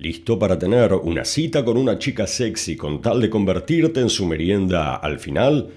¿Listo para tener una cita con una chica sexy con tal de convertirte en su merienda al final?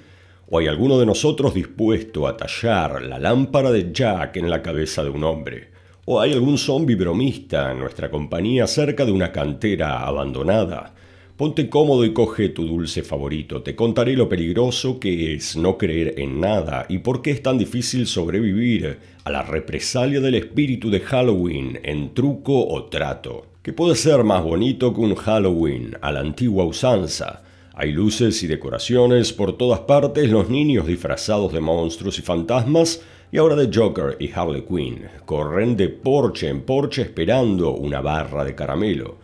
¿O hay alguno de nosotros dispuesto a tallar la lámpara de Jack en la cabeza de un hombre? ¿O hay algún zombi bromista en nuestra compañía cerca de una cantera abandonada? Ponte cómodo y coge tu dulce favorito. Te contaré lo peligroso que es no creer en nada y por qué es tan difícil sobrevivir a la represalia del espíritu de Halloween en truco o trato. ¿Qué puede ser más bonito que un Halloween a la antigua usanza. Hay luces y decoraciones por todas partes, los niños disfrazados de monstruos y fantasmas, y ahora de Joker y Harley Quinn corren de porche en porche esperando una barra de caramelo.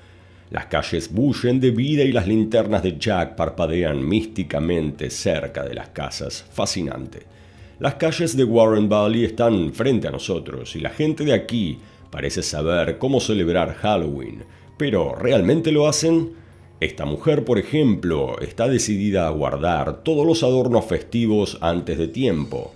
Las calles bullen de vida y las linternas de Jack parpadean místicamente cerca de las casas. Fascinante. Las calles de Warren Valley están frente a nosotros y la gente de aquí parece saber cómo celebrar Halloween, pero ¿realmente lo hacen? Esta mujer, por ejemplo, está decidida a guardar todos los adornos festivos antes de tiempo.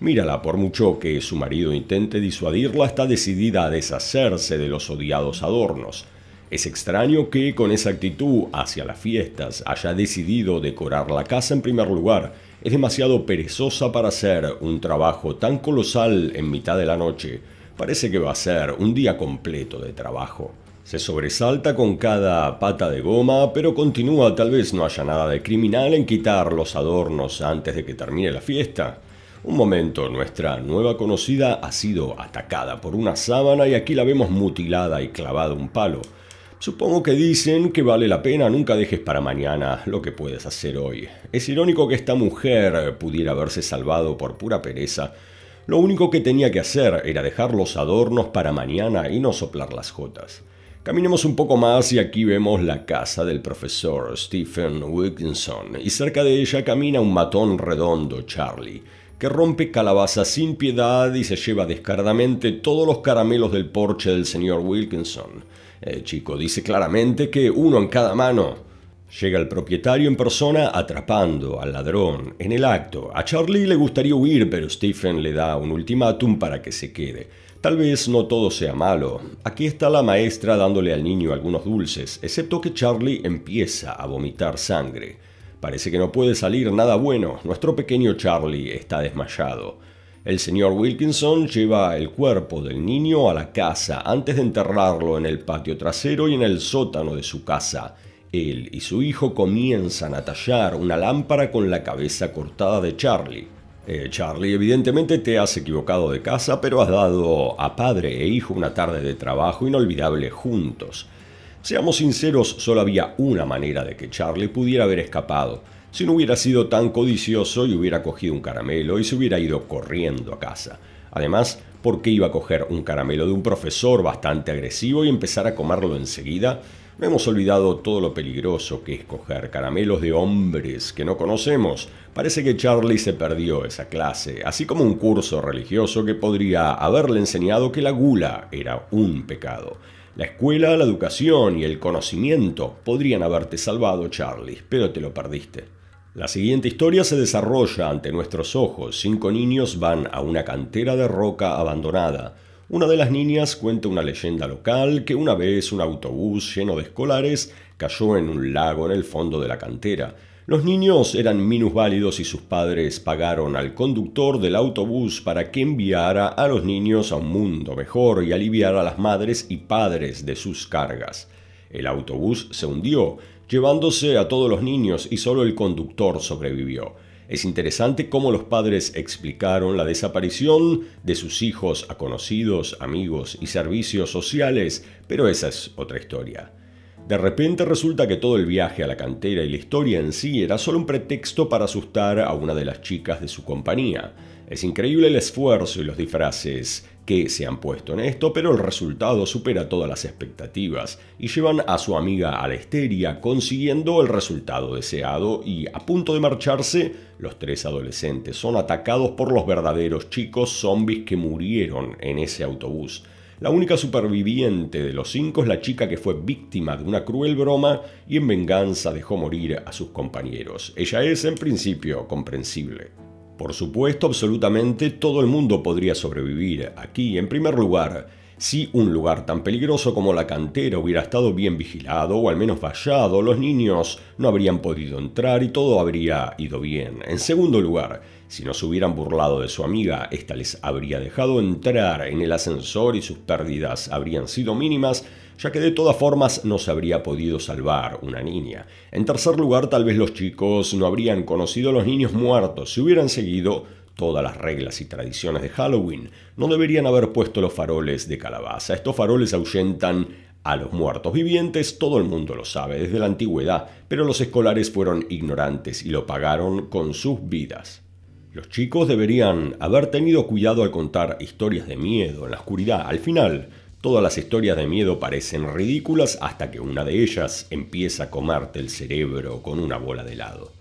Mírala, por mucho que su marido intente disuadirla, está decidida a deshacerse de los odiados adornos. Es extraño que con esa actitud hacia las fiestas haya decidido decorar la casa en primer lugar. Es demasiado perezosa para hacer un trabajo tan colosal en mitad de la noche. Parece que va a ser un día completo de trabajo. Se sobresalta con cada pata de goma, pero continúa, tal vez no haya nada de criminal en quitar los adornos antes de que termine la fiesta. Un momento, nuestra nueva conocida ha sido atacada por una sábana y aquí la vemos mutilada y clavada un palo. Supongo que dicen que vale la pena, nunca dejes para mañana lo que puedes hacer hoy. Es irónico que esta mujer pudiera haberse salvado por pura pereza, lo único que tenía que hacer era dejar los adornos para mañana y no soplar las jotas. Caminemos un poco más y aquí vemos la casa del profesor Stephen Wilkinson y cerca de ella camina un matón redondo, Charlie, que rompe calabazas sin piedad y se lleva descaradamente todos los caramelos del porche del señor Wilkinson. El chico dice claramente que uno en cada mano. Llega el propietario en persona atrapando al ladrón en el acto. A Charlie le gustaría huir, pero Stephen le da un ultimátum para que se quede. Tal vez no todo sea malo. Aquí está la maestra dándole al niño algunos dulces, excepto que Charlie empieza a vomitar sangre. Parece que no puede salir nada bueno. Nuestro pequeño Charlie está desmayado. El señor Wilkinson lleva el cuerpo del niño a la casa antes de enterrarlo en el patio trasero y en el sótano de su casa. Él y su hijo comienzan a tallar una lámpara con la cabeza cortada de Charlie. Eh, Charlie, evidentemente te has equivocado de casa, pero has dado a padre e hijo una tarde de trabajo inolvidable juntos. Seamos sinceros, solo había una manera de que Charlie pudiera haber escapado, si no hubiera sido tan codicioso y hubiera cogido un caramelo y se hubiera ido corriendo a casa. Además, ¿por qué iba a coger un caramelo de un profesor bastante agresivo y empezar a comerlo enseguida? No hemos olvidado todo lo peligroso que es coger caramelos de hombres que no conocemos. Parece que Charlie se perdió esa clase, así como un curso religioso que podría haberle enseñado que la gula era un pecado. La escuela, la educación y el conocimiento podrían haberte salvado, Charlie, pero te lo perdiste. La siguiente historia se desarrolla ante nuestros ojos. Cinco niños van a una cantera de roca abandonada. Una de las niñas cuenta una leyenda local que una vez un autobús lleno de escolares cayó en un lago en el fondo de la cantera. Los niños eran minusválidos y sus padres pagaron al conductor del autobús para que enviara a los niños a un mundo mejor y aliviar a las madres y padres de sus cargas. El autobús se hundió, llevándose a todos los niños y solo el conductor sobrevivió. Es interesante cómo los padres explicaron la desaparición de sus hijos a conocidos, amigos y servicios sociales, pero esa es otra historia. De repente resulta que todo el viaje a la cantera y la historia en sí era solo un pretexto para asustar a una de las chicas de su compañía. Es increíble el esfuerzo y los disfraces que se han puesto en esto, pero el resultado supera todas las expectativas y llevan a su amiga a la esteria, consiguiendo el resultado deseado y a punto de marcharse, los tres adolescentes son atacados por los verdaderos chicos zombies que murieron en ese autobús. La única superviviente de los cinco es la chica que fue víctima de una cruel broma y en venganza dejó morir a sus compañeros. Ella es, en principio, comprensible. Por supuesto, absolutamente todo el mundo podría sobrevivir aquí, en primer lugar, si un lugar tan peligroso como la cantera hubiera estado bien vigilado o al menos vallado, los niños no habrían podido entrar y todo habría ido bien. En segundo lugar, si no se hubieran burlado de su amiga, ésta les habría dejado entrar en el ascensor y sus pérdidas habrían sido mínimas, ya que de todas formas no se habría podido salvar una niña. En tercer lugar, tal vez los chicos no habrían conocido a los niños muertos si hubieran seguido todas las reglas y tradiciones de Halloween. No deberían haber puesto los faroles de calabaza. Estos faroles ahuyentan a los muertos vivientes todo el mundo lo sabe desde la antigüedad, pero los escolares fueron ignorantes y lo pagaron con sus vidas. Los chicos deberían haber tenido cuidado al contar historias de miedo en la oscuridad. Al final, Todas las historias de miedo parecen ridículas hasta que una de ellas empieza a comerte el cerebro con una bola de helado.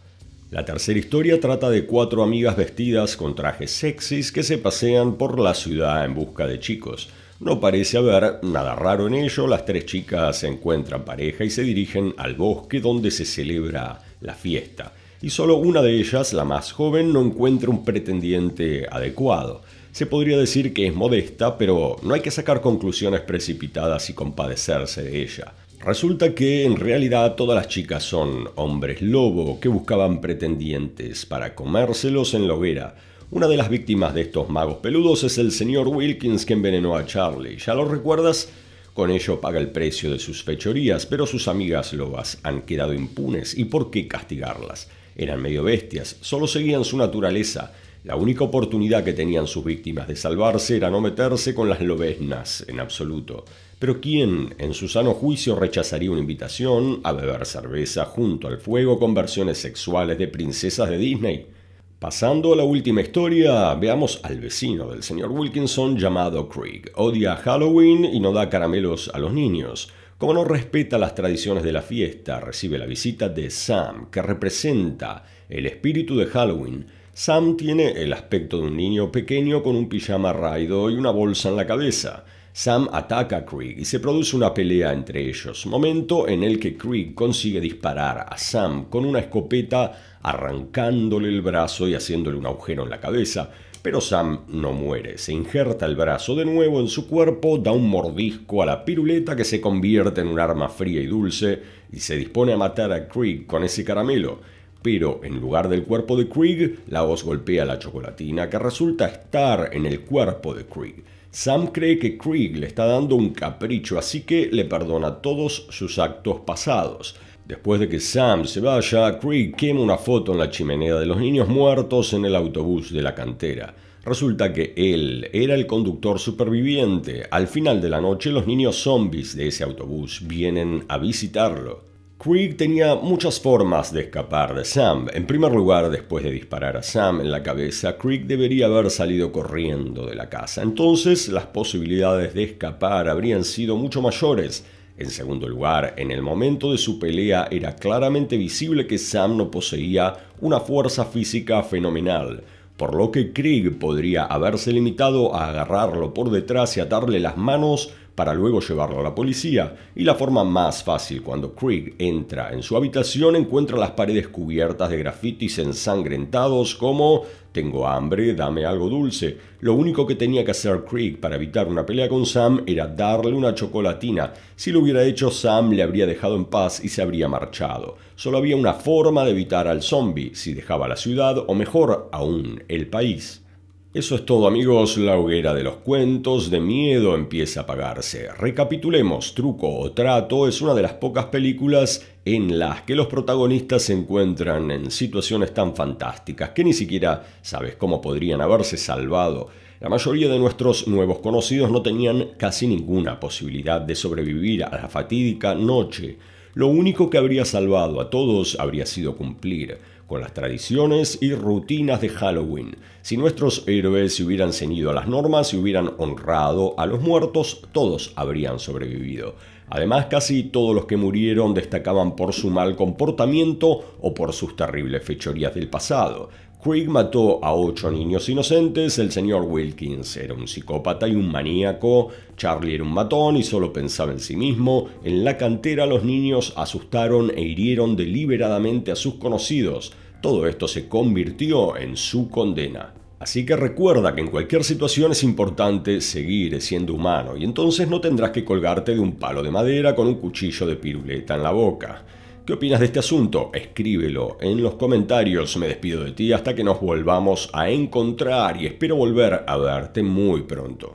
La tercera historia trata de cuatro amigas vestidas con trajes sexys que se pasean por la ciudad en busca de chicos. No parece haber nada raro en ello, las tres chicas se encuentran pareja y se dirigen al bosque donde se celebra la fiesta. Y solo una de ellas, la más joven, no encuentra un pretendiente adecuado. Se podría decir que es modesta, pero no hay que sacar conclusiones precipitadas y compadecerse de ella. Resulta que en realidad todas las chicas son hombres lobo que buscaban pretendientes para comérselos en la hoguera. Una de las víctimas de estos magos peludos es el señor Wilkins que envenenó a Charlie. ¿Ya lo recuerdas? Con ello paga el precio de sus fechorías, pero sus amigas lobas han quedado impunes y por qué castigarlas. Eran medio bestias, solo seguían su naturaleza la única oportunidad que tenían sus víctimas de salvarse era no meterse con las lobesnas en absoluto. Pero ¿quién, en su sano juicio, rechazaría una invitación a beber cerveza junto al fuego con versiones sexuales de princesas de Disney? Pasando a la última historia, veamos al vecino del señor Wilkinson llamado Craig. Odia Halloween y no da caramelos a los niños. Como no respeta las tradiciones de la fiesta, recibe la visita de Sam, que representa el espíritu de Halloween Sam tiene el aspecto de un niño pequeño con un pijama raido y una bolsa en la cabeza. Sam ataca a Krieg y se produce una pelea entre ellos, momento en el que Krieg consigue disparar a Sam con una escopeta arrancándole el brazo y haciéndole un agujero en la cabeza, pero Sam no muere, se injerta el brazo de nuevo en su cuerpo, da un mordisco a la piruleta que se convierte en un arma fría y dulce y se dispone a matar a Krieg con ese caramelo pero en lugar del cuerpo de Krieg, la voz golpea la chocolatina que resulta estar en el cuerpo de Krieg. Sam cree que Krieg le está dando un capricho, así que le perdona todos sus actos pasados. Después de que Sam se vaya, Krieg quema una foto en la chimenea de los niños muertos en el autobús de la cantera. Resulta que él era el conductor superviviente. Al final de la noche los niños zombies de ese autobús vienen a visitarlo. Krieg tenía muchas formas de escapar de Sam. En primer lugar, después de disparar a Sam en la cabeza, Creek debería haber salido corriendo de la casa. Entonces, las posibilidades de escapar habrían sido mucho mayores. En segundo lugar, en el momento de su pelea era claramente visible que Sam no poseía una fuerza física fenomenal, por lo que Krieg podría haberse limitado a agarrarlo por detrás y atarle las manos para luego llevarlo a la policía, y la forma más fácil cuando Craig entra en su habitación encuentra las paredes cubiertas de grafitis ensangrentados como tengo hambre, dame algo dulce. Lo único que tenía que hacer Krieg para evitar una pelea con Sam era darle una chocolatina. Si lo hubiera hecho, Sam le habría dejado en paz y se habría marchado. Solo había una forma de evitar al zombie, si dejaba la ciudad o mejor aún el país. Eso es todo amigos, la hoguera de los cuentos de miedo empieza a apagarse. Recapitulemos, Truco o Trato es una de las pocas películas en las que los protagonistas se encuentran en situaciones tan fantásticas que ni siquiera sabes cómo podrían haberse salvado. La mayoría de nuestros nuevos conocidos no tenían casi ninguna posibilidad de sobrevivir a la fatídica noche. Lo único que habría salvado a todos habría sido cumplir con las tradiciones y rutinas de Halloween. Si nuestros héroes se hubieran ceñido a las normas y hubieran honrado a los muertos, todos habrían sobrevivido. Además, casi todos los que murieron destacaban por su mal comportamiento o por sus terribles fechorías del pasado. Craig mató a ocho niños inocentes, el señor Wilkins era un psicópata y un maníaco, Charlie era un matón y solo pensaba en sí mismo, en la cantera los niños asustaron e hirieron deliberadamente a sus conocidos, todo esto se convirtió en su condena. Así que recuerda que en cualquier situación es importante seguir siendo humano y entonces no tendrás que colgarte de un palo de madera con un cuchillo de piruleta en la boca. ¿Qué opinas de este asunto? Escríbelo en los comentarios. Me despido de ti hasta que nos volvamos a encontrar y espero volver a verte muy pronto.